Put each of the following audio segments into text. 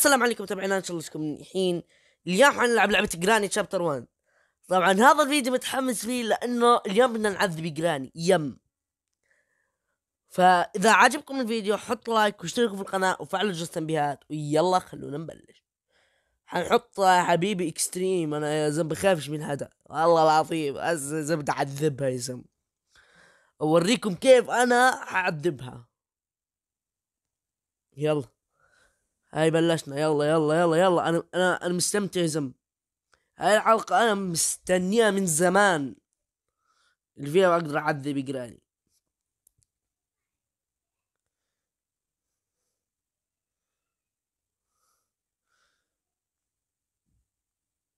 السلام عليكم متابعينا ان شاء الله شكم الحين اليوم حنلعب لعبه جراني شابتر 1 طبعا هذا الفيديو متحمس فيه لانه اليوم بدنا نعذب جراني يم فاذا عجبكم الفيديو حط لايك واشتركوا في القناه وفعلوا جرس التنبيهات ويلا خلونا نبلش حنحط حبيبي اكستريم انا يا زلمه بخافش من هذا والله العظيم بدي اعذبها يا زلمه اوريكم كيف انا حعذبها يلا هاي بلشنا يلا يلا يلا يلا انا انا انا مستمتع زم هاي الحلقه انا مستنيها من زمان اللي فيها بقدر اعذب يقراني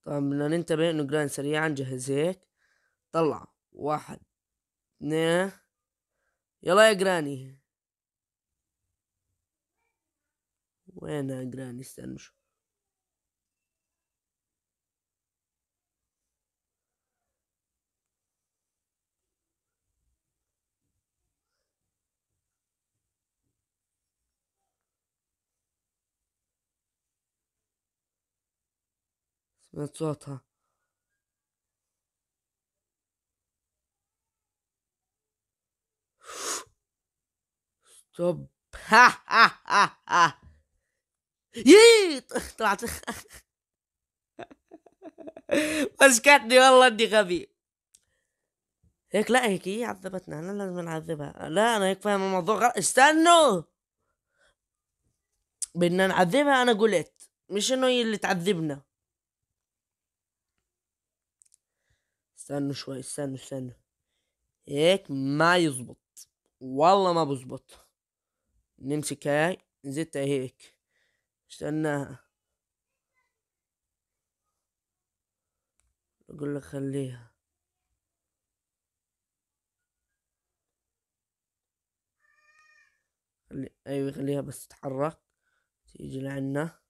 طبعا بدنا ننتبه انه جران سريعا جهز هيك طلع واحد اثنين يلا يا جراني Wena gran stanušu. Zota. Stop. Ha ha ha ha. ييت طلعت مسكتني والله اني غبي هيك لا هيك هي عذبتنا انا لازم نعذبها لا انا هيك فاهم الموضوع غلط استنوا بدنا نعذبها انا قلت مش انه هي اللي تعذبنا استنوا شوي استنوا استنوا هيك ما يزبط والله ما بزبط نمسك هاي نزتها هيك استناها اقول لك خليها خلي... ايوه خليها بس تتحرك تيجي لعنا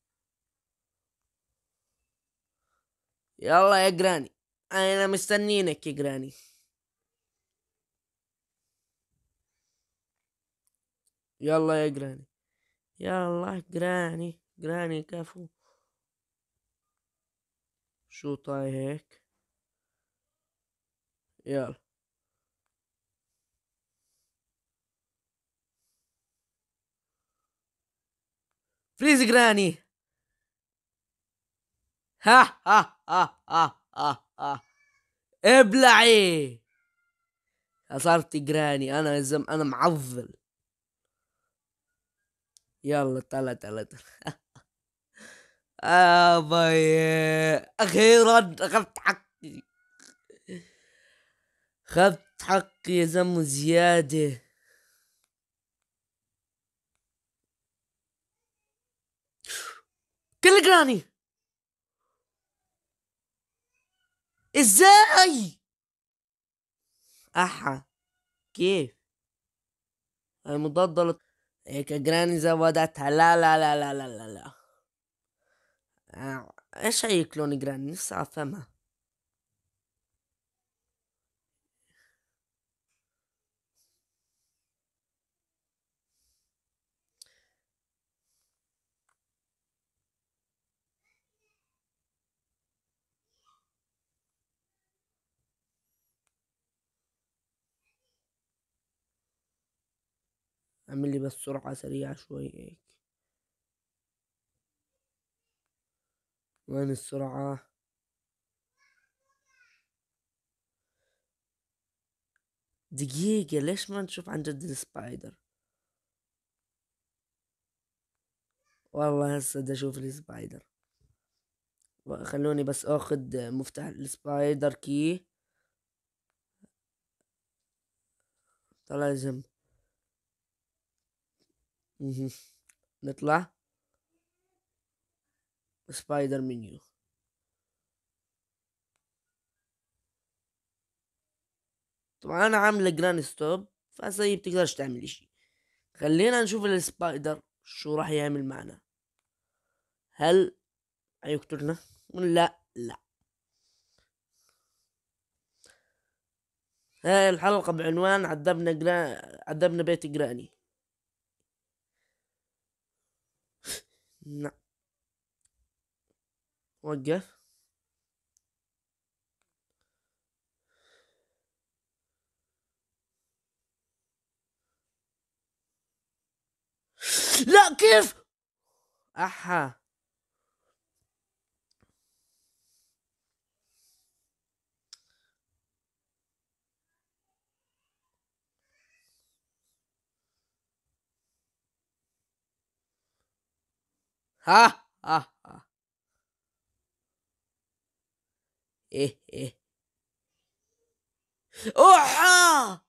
يلا يا جراني انا مستنينك يا جراني يلا يا جراني يلا جراني جراني كفو شو طاي هيك يلا فريز جراني ها ها ها ها ها ها ابلعي صارت جراني انا زم انا معضل يلا تلا تلا تلا أبي آه، أخيرا أخذت حقي أخذت حقي يا زلمة زيادة كل جراني ازاي احا كيف المضاد هيك جراني زودتها لا لا لا لا لا لا, لا. آه، ايش هي كلون جراند نفسي افهمها اعمل لي بس سرعة سريعة شوي هيك وين السرعة دقيقة ليش ما نشوف عن جد السبايدر والله هسه بدي اشوف السبايدر خلوني بس اخذ مفتاح السبايدر كي طلع جنب نطلع سبايدر منيو طبعا انا عامل جراند ستوب فزي بتقدرش تعمل اشي خلينا نشوف السبايدر شو راح يعمل معنا هل هيقتلنا لا لا هاي الحلقة بعنوان عذبنا جرا... عذبنا بيت جراني نعم وقف لا كيف احا ها ها أحا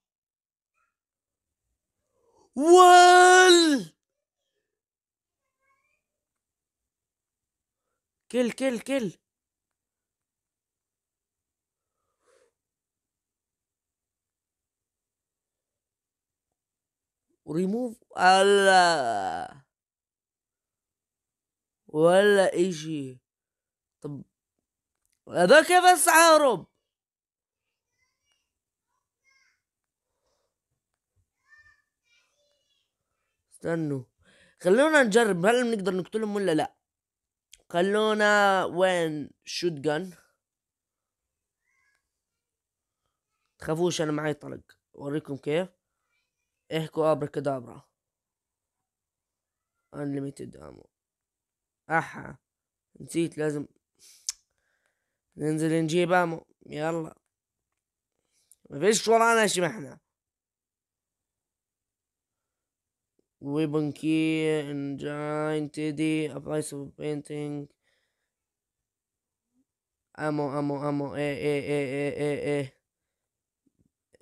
وال كل كل كل ريموف الله ولا يجي هذا كيف اسعارهم استنوا خلونا نجرب هل بنقدر نقتلهم ولا لا خلونا وين شوت جن تخافوش انا معي طلق اوريكم كيف احكوا ابرا كدابرا unlimited ammo احا نسيت لازم ننزل نجيب امو يلا مفيش ورانا شي احنا كي انجاين تيدي ابرايس اوف بينتينج امو امو امو اي اي اي اي اي اي اي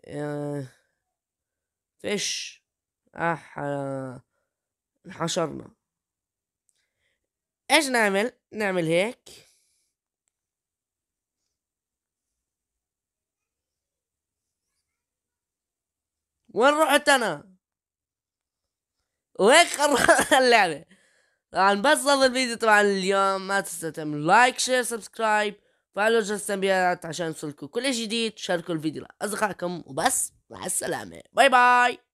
آه. فيش اح انحشرنا ايش نعمل نعمل هيك وين رحت انا وهيك اللعبه طبعا بس هذا الفيديو طبعا اليوم ما تنسوا تعملوا لايك شير سبسكرايب فعلوا جرس التنبيهات عشان يوصلكم كل جديد شاركوا الفيديو لاصدقائكم وبس مع السلامه باي باي